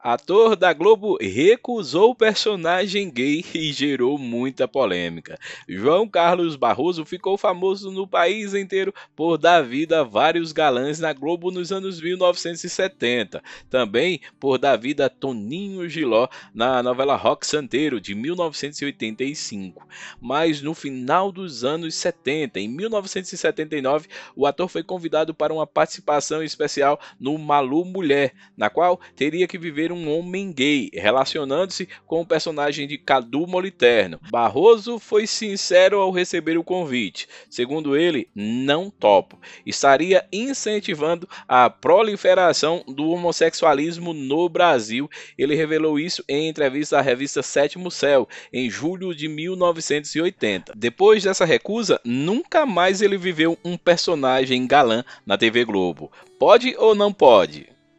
Ator da Globo recusou personagem gay e gerou muita polêmica. João Carlos Barroso ficou famoso no país inteiro por dar vida a vários galãs na Globo nos anos 1970. Também por dar vida a Toninho Giló na novela Rock Santeiro de 1985. Mas no final dos anos 70, em 1979, o ator foi convidado para uma participação especial no Malu Mulher, na qual teria que viver ser um homem gay, relacionando-se com o personagem de Cadu Moliterno. Barroso foi sincero ao receber o convite. Segundo ele, não topo. Estaria incentivando a proliferação do homossexualismo no Brasil. Ele revelou isso em entrevista à revista Sétimo Céu, em julho de 1980. Depois dessa recusa, nunca mais ele viveu um personagem galã na TV Globo. Pode ou não pode?